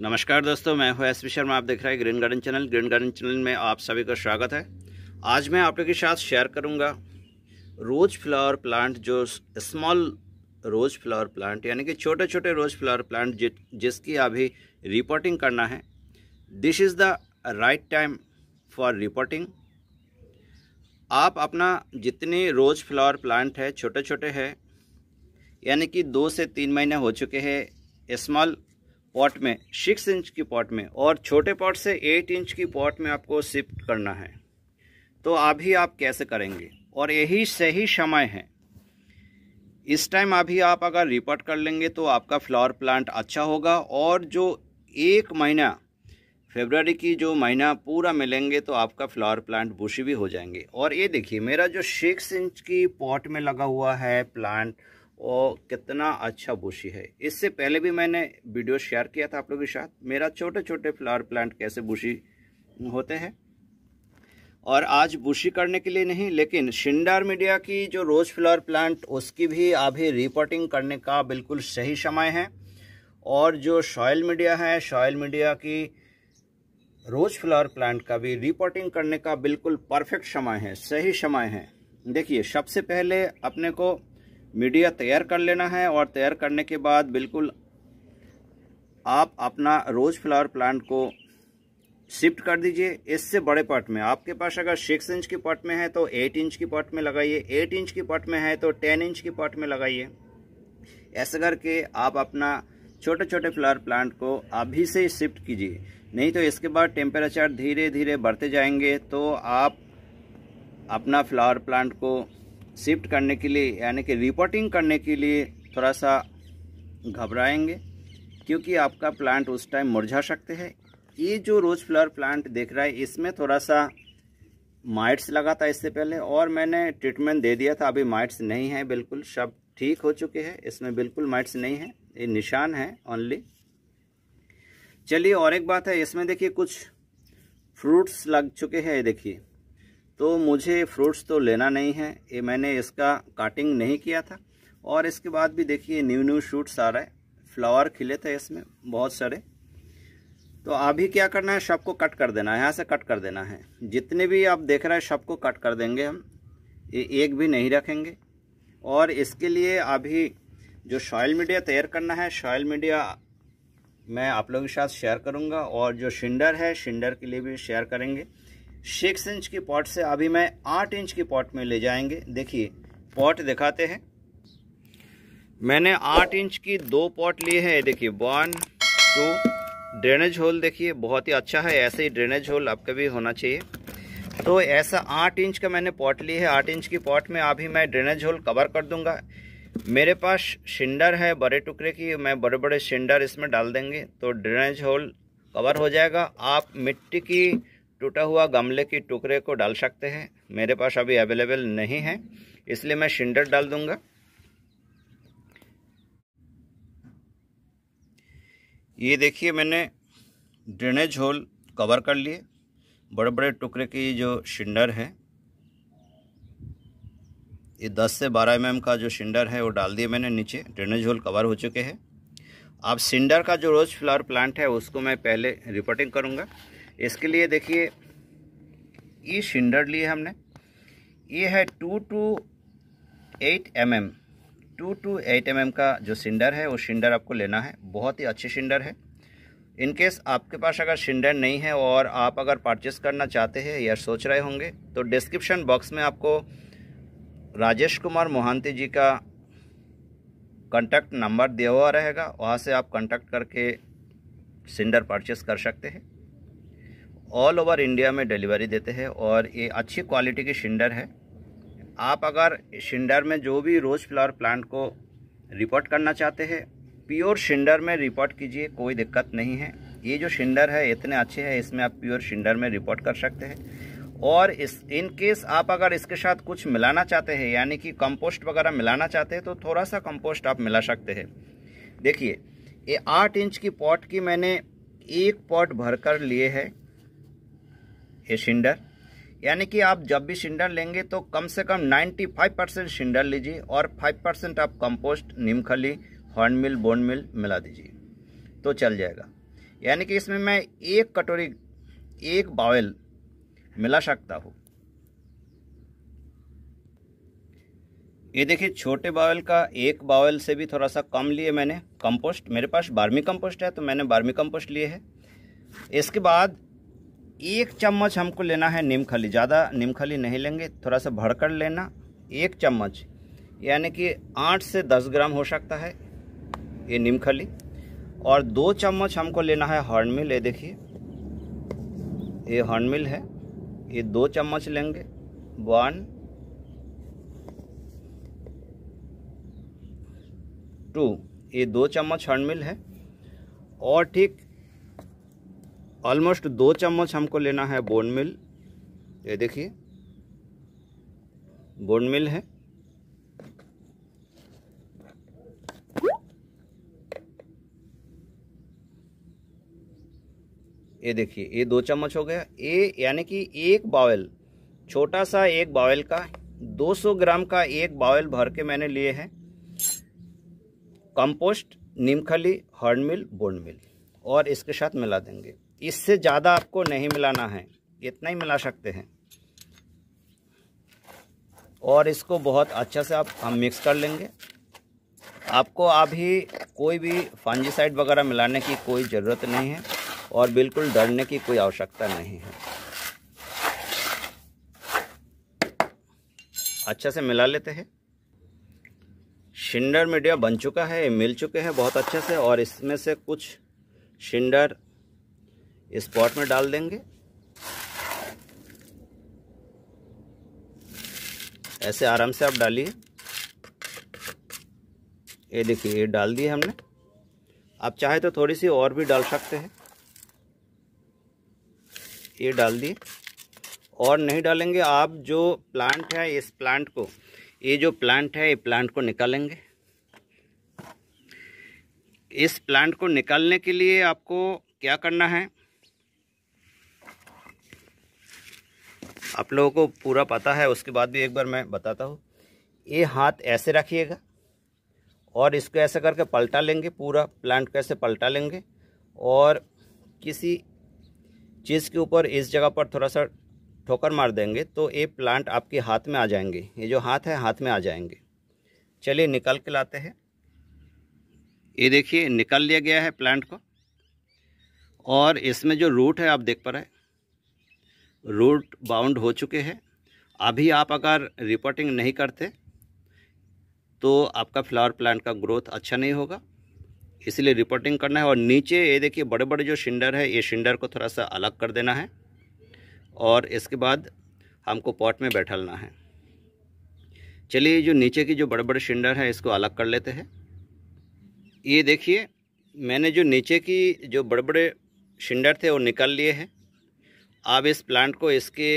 नमस्कार दोस्तों मैं हूं एस शर्मा आप देख रहे हैं green garden channel green garden channel में आप सभी का स्वागत है आज मैं आप लोग के साथ शेयर करूंगा रोज फ्लावर प्लांट जो स्मॉल रोज फ्लावर प्लांट यानी कि छोटे छोटे रोज फ्लावर प्लांट जि, जिसकी अभी रिपोर्टिंग करना है this is the right time for reporting आप अपना जितने रोज फ्लावर प्लांट है छोटे छोटे हैं यानी कि दो से तीन महीने हो चुके हैं स्मॉल पॉट में सिक्स इंच की पॉट में और छोटे पॉट से एट इंच की पॉट में आपको शिफ्ट करना है तो अभी आप कैसे करेंगे और यही सही समय है इस टाइम अभी आप अगर रिपोर्ट कर लेंगे तो आपका फ्लावर प्लांट अच्छा होगा और जो एक महीना फेबररी की जो महीना पूरा मिलेंगे तो आपका फ्लावर प्लांट बुशी भी हो जाएंगे और ये देखिए मेरा जो सिक्स इंच की पॉट में लगा हुआ है प्लांट और कितना अच्छा बुशी है इससे पहले भी मैंने वीडियो शेयर किया था आप लोगों के साथ मेरा छोटे छोटे फ्लावर प्लांट कैसे बुशी होते हैं और आज बुशी करने के लिए नहीं लेकिन शिंडार मीडिया की जो रोज़ फ्लावर प्लांट उसकी भी अभी रिपोर्टिंग करने का बिल्कुल सही समय है और जो सॉयल मीडिया है सॉयल मीडिया की रोज़ फ्लावर प्लांट का भी रिपोर्टिंग करने का बिल्कुल परफेक्ट समय है सही समय है देखिए सबसे पहले अपने को मीडिया तैयार कर लेना है और तैयार करने के बाद बिल्कुल आप अपना रोज़ फ्लावर प्लांट को शिफ्ट कर दीजिए इससे बड़े पॉट में आपके पास अगर सिक्स इंच की पॉट में है तो एट इंच की पॉट में लगाइए एट इंच की पॉट में है तो टेन इंच की पॉट में लगाइए ऐसा करके आप अपना छोटे छोटे फ्लावर प्लांट को अभी से शिफ्ट कीजिए नहीं तो इसके बाद टेम्परेचर धीरे धीरे बढ़ते जाएंगे तो आप अपना फ्लावर प्लांट को शिफ्ट करने के लिए यानी कि रिपोर्टिंग करने के लिए थोड़ा सा घबराएंगे क्योंकि आपका प्लांट उस टाइम मुरझा सकते हैं ये जो रोज फ्लावर प्लांट देख रहा है इसमें थोड़ा सा माइट्स लगा था इससे पहले और मैंने ट्रीटमेंट दे दिया था अभी माइट्स नहीं है बिल्कुल सब ठीक हो चुके हैं इसमें बिल्कुल माइट्स नहीं है ये निशान है ओनली चलिए और एक बात है इसमें देखिए कुछ फ्रूट्स लग चुके हैं ये देखिए तो मुझे फ्रूट्स तो लेना नहीं है ये मैंने इसका काटिंग नहीं किया था और इसके बाद भी देखिए न्यू न्यू शूट्स आ रहा है फ्लावर खिले थे इसमें बहुत सारे तो अभी क्या करना है शब को कट कर देना है यहाँ से कट कर देना है जितने भी आप देख रहे हैं शब को कट कर देंगे हम ये एक भी नहीं रखेंगे और इसके लिए अभी जो सॉयल मीडिया तैयार करना है सॉयल मीडिया मैं आप लोगों के साथ शेयर करूँगा और जो शिंडर है शिंडर के लिए भी शेयर करेंगे सिक्स इंच की पॉट से अभी मैं आठ इंच की पॉट में ले जाएंगे देखिए पॉट दिखाते हैं मैंने आठ इंच की दो पॉट लिए हैं देखिए वन टू ड्रेनेज होल देखिए बहुत ही अच्छा है ऐसे ही ड्रेनेज होल आपका भी होना चाहिए तो ऐसा आठ इंच का मैंने पॉट ली है आठ इंच की पॉट में अभी मैं ड्रेनेज होल कवर कर दूंगा मेरे पास शिंडर है बड़े टुकड़े की मैं बड़े बड़े शिंडर इसमें डाल देंगे तो ड्रेनेज होल कवर हो जाएगा आप मिट्टी की टूटा हुआ गमले की टुकड़े को डाल सकते हैं मेरे पास अभी अवेलेबल नहीं है इसलिए मैं शिंडर डाल दूंगा ये देखिए मैंने ड्रेनेज होल कवर कर लिए बड़े बड़े टुकड़े की जो शिंडर है ये 10 से 12 एम का जो शिंडर है वो डाल दिए मैंने नीचे ड्रेनेज होल कवर हो चुके हैं अब सिंडर का जो रोज फ्लावर प्लांट है उसको मैं पहले रिपोर्टिंग करूँगा इसके लिए देखिए ये शिंडर लिए हमने ये है two two eight M M two two eight M M का जो सिंडर है वो शिंडर आपको लेना है बहुत ही अच्छी शिंडर है इनकेस आपके पास अगर शिंडर नहीं है और आप अगर परचेस करना चाहते हैं या सोच रहे होंगे तो डिस्क्रिप्शन बॉक्स में आपको राजेश कुमार मोहंती जी का कॉन्टैक्ट नंबर दिया हुआ रहेगा वहाँ से आप कॉन्टैक्ट करके सिंडर परचेस कर सकते हैं ऑल ओवर इंडिया में डिलीवरी देते हैं और ये अच्छी क्वालिटी की शिंडर है आप अगर शिंडर में जो भी रोज़ फ्लावर प्लांट को रिपोर्ट करना चाहते हैं प्योर शिंडर में रिपोर्ट कीजिए कोई दिक्कत नहीं है ये जो शिंडर है इतने अच्छे हैं इसमें आप प्योर शिंडर में रिपोर्ट कर सकते हैं और इस इन केस आप अगर इसके साथ कुछ मिलाना चाहते हैं यानी कि कंपोस्ट वगैरह मिलाना चाहते हैं तो थोड़ा सा कंपोस्ट आप मिला सकते हैं देखिए ये आठ इंच की पॉट की मैंने एक पॉट भरकर लिए है ये सिंडर यानी कि आप जब भी सिंडर लेंगे तो कम से कम 95 परसेंट सिंडर लीजिए और 5 परसेंट आप कंपोस्ट नीम खली हॉर्न मिल बोन मिल मिला दीजिए तो चल जाएगा यानी कि इसमें मैं एक कटोरी एक बावल मिला सकता हूँ ये देखिए छोटे बावल का एक बावल से भी थोड़ा सा कम लिए मैंने कंपोस्ट मेरे पास बारहवीं कंपोस्ट है तो मैंने बारहवीं कंपोस्ट लिए है इसके बाद एक चम्मच हमको लेना है नीम खली ज़्यादा नीम खली नहीं लेंगे थोड़ा सा भरकर लेना एक चम्मच यानी कि आठ से दस ग्राम हो सकता है ये नीम खली और दो चम्मच हमको लेना है हॉर्न मिल ये देखिए ये हॉर्न मिल है ये दो चम्मच लेंगे वन टू ये दो चम्मच हॉर्न मिल है और ठीक ऑलमोस्ट दो चम्मच हमको लेना है बोन मिल ये देखिए बोन मिल है ये देखिए ये दो चम्मच हो गया ये यानी कि एक बावल छोटा सा एक बावल का 200 ग्राम का एक बावल भर के मैंने लिए हैं कंपोस्ट नीमखली हर्ड मिल बोन मिल और इसके साथ मिला देंगे इससे ज़्यादा आपको नहीं मिलाना है इतना ही मिला सकते हैं और इसको बहुत अच्छा से आप हम मिक्स कर लेंगे आपको अभी कोई भी फंजीसाइड वगैरह मिलाने की कोई ज़रूरत नहीं है और बिल्कुल डरने की कोई आवश्यकता नहीं है अच्छा से मिला लेते हैं शिंडर मीडिया बन चुका है मिल चुके हैं बहुत अच्छे से और इसमें से कुछ शिंडर इस पॉट में डाल देंगे ऐसे आराम से आप डालिए ये देखिए ये डाल दिए हमने आप चाहे तो थोड़ी सी और भी डाल सकते हैं ये डाल दिए और नहीं डालेंगे आप जो प्लांट है इस प्लांट को ये जो प्लांट है ये प्लांट को निकालेंगे इस प्लांट को निकालने के लिए आपको क्या करना है आप लोगों को पूरा पता है उसके बाद भी एक बार मैं बताता हूँ ये हाथ ऐसे रखिएगा और इसको ऐसे करके पलटा लेंगे पूरा प्लांट कैसे पलटा लेंगे और किसी चीज़ के ऊपर इस जगह पर थोड़ा सा ठोकर मार देंगे तो ये प्लांट आपके हाथ में आ जाएंगे ये जो हाथ है हाथ में आ जाएंगे चलिए निकल के लाते हैं ये देखिए निकाल लिया गया है प्लांट को और इसमें जो रूट है आप देख पा रहे हैं रूट बाउंड हो चुके हैं अभी आप अगर रिपोर्टिंग नहीं करते तो आपका फ्लावर प्लांट का ग्रोथ अच्छा नहीं होगा इसलिए रिपोर्टिंग करना है और नीचे ये देखिए बड़े बड़े जो शिंडर है ये शिंडर को थोड़ा सा अलग कर देना है और इसके बाद हमको पॉट में बैठलना है चलिए जो नीचे की जो बड़े बड़े शिंडर है इसको अलग कर लेते हैं ये देखिए मैंने जो नीचे की जो बड़े बड़े शिंडर थे वो निकाल लिए हैं आप इस प्लांट को इसके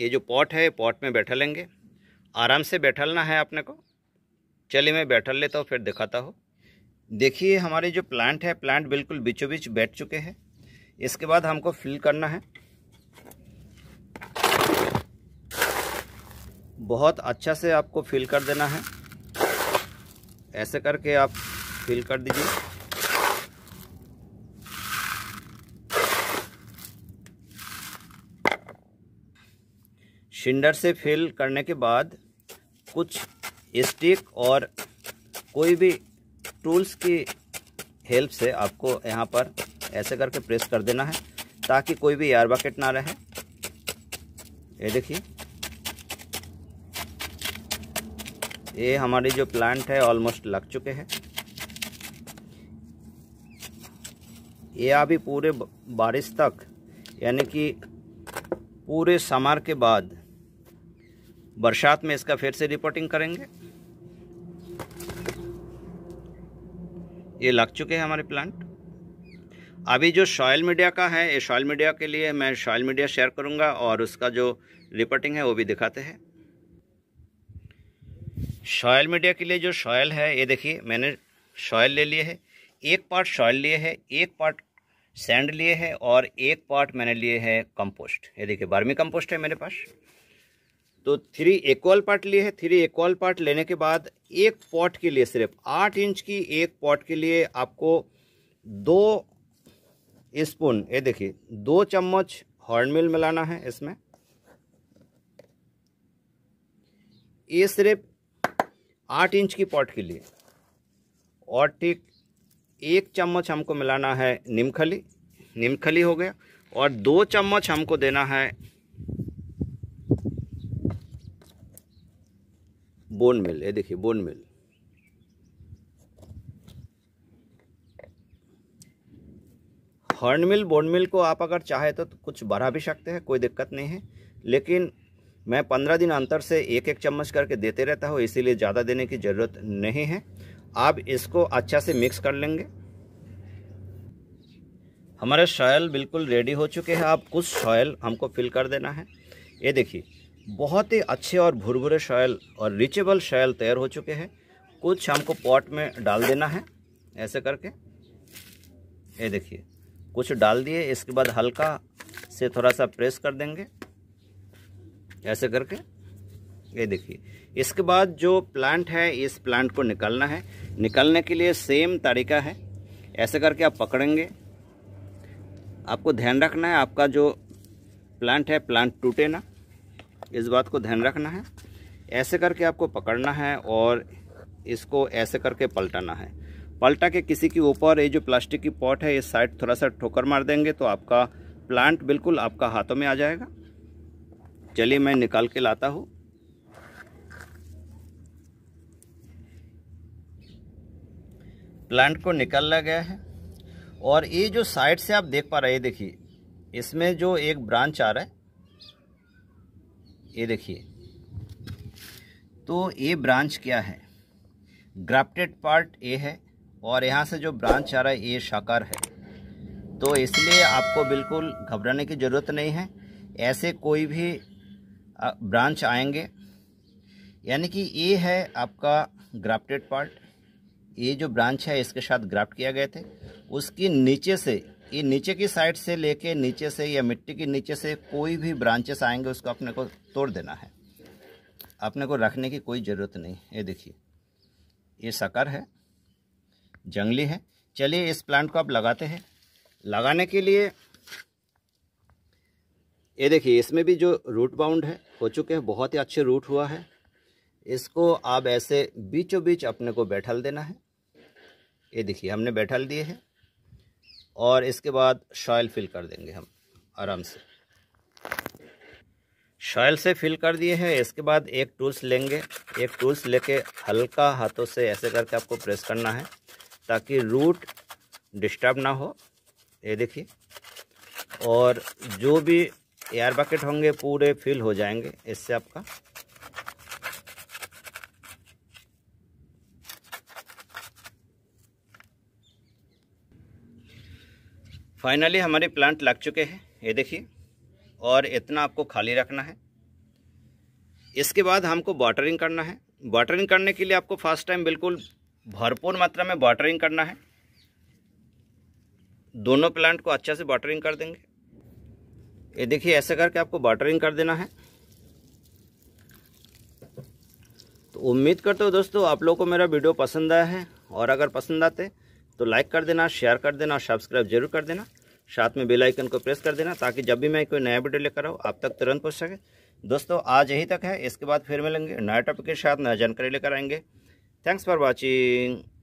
ये जो पॉट है पॉट में बैठा लेंगे आराम से बैठलना है अपने को चलिए मैं बैठल लेता हूँ फिर दिखाता हूँ देखिए हमारे जो प्लांट है प्लांट बिल्कुल बीचों बीच बैठ चुके हैं इसके बाद हमको फिल करना है बहुत अच्छा से आपको फिल कर देना है ऐसे करके आप फिल कर दीजिए सिंडर से फिल करने के बाद कुछ स्टिक और कोई भी टूल्स की हेल्प से आपको यहाँ पर ऐसे करके प्रेस कर देना है ताकि कोई भी एयर बकेट ना रहे ये देखिए ये हमारी जो प्लांट है ऑलमोस्ट लग चुके हैं ये अभी पूरे बारिश तक यानी कि पूरे समर के बाद बरसात में इसका फिर से रिपोर्टिंग करेंगे ये लग चुके हैं हमारे प्लांट अभी जो सॉयल मीडिया का है ये सॉयल मीडिया के लिए मैं सॉयल मीडिया शेयर करूंगा और उसका जो रिपोर्टिंग है वो भी दिखाते हैं सॉयल मीडिया के लिए जो सॉयल है ये देखिए मैंने सॉयल ले लिए है एक पार्ट सॉयल लिए है एक पार्ट सैंड लिए है और एक पार्ट मैंने लिए है कंपोस्ट ये देखिए बारहवीं कंपोस्ट है मेरे पास तो थ्री इक्वल पार्ट लिए है थ्री इक्वल पार्ट लेने के बाद एक पॉट के लिए सिर्फ आठ इंच की एक पॉट के लिए आपको दो स्पून ये देखिए दो चम्मच हॉर्न मिल मिलाना है इसमें ये सिर्फ आठ इंच की पॉट के लिए और ठीक एक चम्मच हमको मिलाना है निमखली निमखली हो गया और दो चम्मच हमको देना है बोन मिल ये देखिए bone meal horn meal bone meal को आप अगर चाहे तो, तो कुछ बढ़ा भी सकते हैं कोई दिक्कत नहीं है लेकिन मैं पंद्रह दिन अंतर से एक एक चम्मच करके देते रहता हूँ इसीलिए ज़्यादा देने की ज़रूरत नहीं है आप इसको अच्छा से मिक्स कर लेंगे हमारे सॉयल बिल्कुल रेडी हो चुके हैं आप कुछ सॉयल हमको फिल कर देना है ये देखिए बहुत ही अच्छे और भुरभुरे शॉयल और रिचेबल शॉयल तैयार हो चुके हैं कुछ हमको पॉट में डाल देना है ऐसे करके ये देखिए कुछ डाल दिए इसके बाद हल्का से थोड़ा सा प्रेस कर देंगे ऐसे करके ये देखिए इसके बाद जो प्लांट है इस प्लांट को निकालना है निकालने के लिए सेम तरीका है ऐसे करके आप पकड़ेंगे आपको ध्यान रखना है आपका जो प्लांट है प्लांट टूटे ना इस बात को ध्यान रखना है ऐसे करके आपको पकड़ना है और इसको ऐसे करके पलटाना है पलटा के किसी के ऊपर ये जो प्लास्टिक की पॉट है इस साइड थोड़ा सा ठोकर मार देंगे तो आपका प्लांट बिल्कुल आपका हाथों में आ जाएगा चलिए मैं निकाल के लाता हूँ प्लांट को निकाला गया है और ये जो साइड से आप देख पा रहे हैं देखिए इसमें जो एक ब्रांच आ रहा है ये देखिए तो ये ब्रांच क्या है ग्राफ्टेड पार्ट ए है और यहाँ से जो ब्रांच आ रहा है ये शाकार है तो इसलिए आपको बिल्कुल घबराने की ज़रूरत नहीं है ऐसे कोई भी ब्रांच आएंगे यानी कि ये है आपका ग्राफ्टेड पार्ट ये जो ब्रांच है इसके साथ ग्राफ्ट किया गए थे उसके नीचे से ये नीचे की साइड से लेके नीचे से या मिट्टी के नीचे से कोई भी ब्रांचेस आएंगे उसको अपने को तोड़ देना है अपने को रखने की कोई ज़रूरत नहीं ये देखिए ये सकर है जंगली है चलिए इस प्लांट को आप लगाते हैं लगाने के लिए ये देखिए इसमें भी जो रूट बाउंड है हो चुके हैं बहुत ही अच्छे रूट हुआ है इसको आप ऐसे बीचों बीच अपने को बैठल देना है ये देखिए हमने बैठल दिए हैं और इसके बाद शॉयल फिल कर देंगे हम आराम से शॉयल से फिल कर दिए हैं इसके बाद एक टूल्स लेंगे एक टूल्स लेके हल्का हाथों से ऐसे करके आपको प्रेस करना है ताकि रूट डिस्टर्ब ना हो ये देखिए और जो भी एयर बकेट होंगे पूरे फिल हो जाएंगे इससे आपका फाइनली हमारे प्लांट लग चुके हैं ये देखिए और इतना आपको खाली रखना है इसके बाद हमको वाटरिंग करना है वाटरिंग करने के लिए आपको फर्स्ट टाइम बिल्कुल भरपूर मात्रा में वाटरिंग करना है दोनों प्लांट को अच्छा से वाटरिंग कर देंगे ये देखिए ऐसे करके आपको वाटरिंग कर देना है तो उम्मीद करते हो दोस्तों आप लोगों को मेरा वीडियो पसंद आया है और अगर पसंद आते तो लाइक कर देना शेयर कर देना और सब्सक्राइब जरूर कर देना साथ में बेल आइकन को प्रेस कर देना ताकि जब भी मैं कोई नया वीडियो लेकर आऊँ आप तक तुरंत पहुँच सके दोस्तों आज यही तक है इसके बाद फिर मिलेंगे नया टॉपिक के साथ नया जानकारी लेकर आएंगे थैंक्स फॉर वॉचिंग